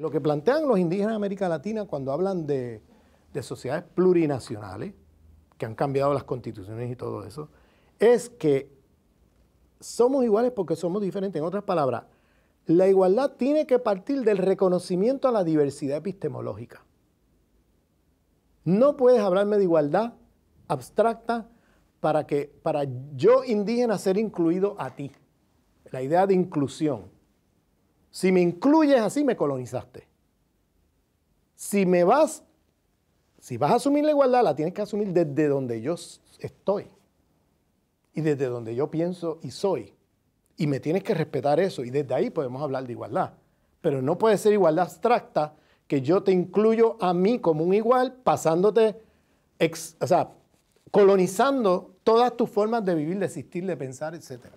Lo que plantean los indígenas de América Latina cuando hablan de, sociedades plurinacionales, que han cambiado las constituciones y todo eso, es que somos iguales porque somos diferentes. En otras palabras, la igualdad tiene que partir del reconocimiento a la diversidad epistemológica. No puedes hablarme de igualdad abstracta para que para yo indígena ser incluido a ti. La idea de inclusión. Si me incluyes así, me colonizaste. Si me vas, si vas a asumir la igualdad, la tienes que asumir desde donde yo estoy y desde donde yo pienso y soy. Y me tienes que respetar eso. Y desde ahí podemos hablar de igualdad. Pero no puede ser igualdad abstracta que yo te incluyo a mí como un igual, pasándote, o sea, colonizando todas tus formas de vivir, de existir, de pensar, etcétera.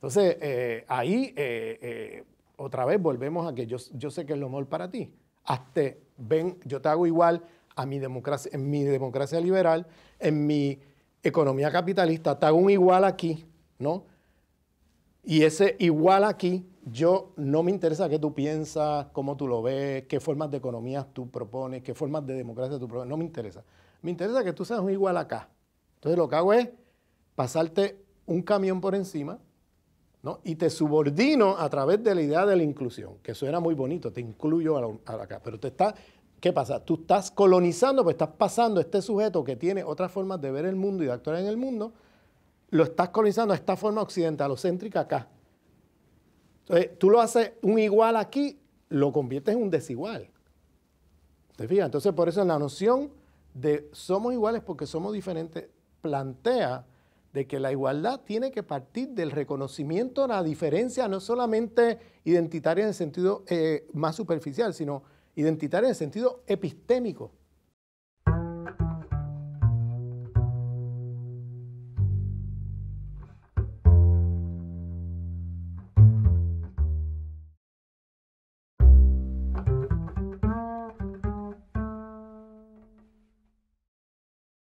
Entonces, eh, ahí eh, eh, otra vez volvemos a que yo, sé que es lo mejor para ti. Hazte, ven, yo te hago igual a mi democracia, en mi democracia liberal, en mi economía capitalista, te hago un igual aquí, ¿no? Y ese igual aquí, yo no me interesa qué tú piensas, cómo tú lo ves, qué formas de economía tú propones, qué formas de democracia tú propones, no me interesa. Me interesa que tú seas un igual acá. Entonces lo que hago es pasarte un camión por encima, y te subordino a través de la idea de la inclusión, que suena muy bonito, te incluyo a acá, pero te está, ¿qué pasa? Tú estás colonizando, pues estás pasando este sujeto que tiene otras formas de ver el mundo y de actuar en el mundo, lo estás colonizando a esta forma occidentalocéntrica acá. Entonces, tú lo haces un igual aquí, lo conviertes en un desigual. ¿Te fijas? Entonces, por eso la noción de somos iguales porque somos diferentes plantea de que la igualdad tiene que partir del reconocimiento de la diferencia, no solamente identitaria en el sentido eh, más superficial, sino identitaria en el sentido epistémico.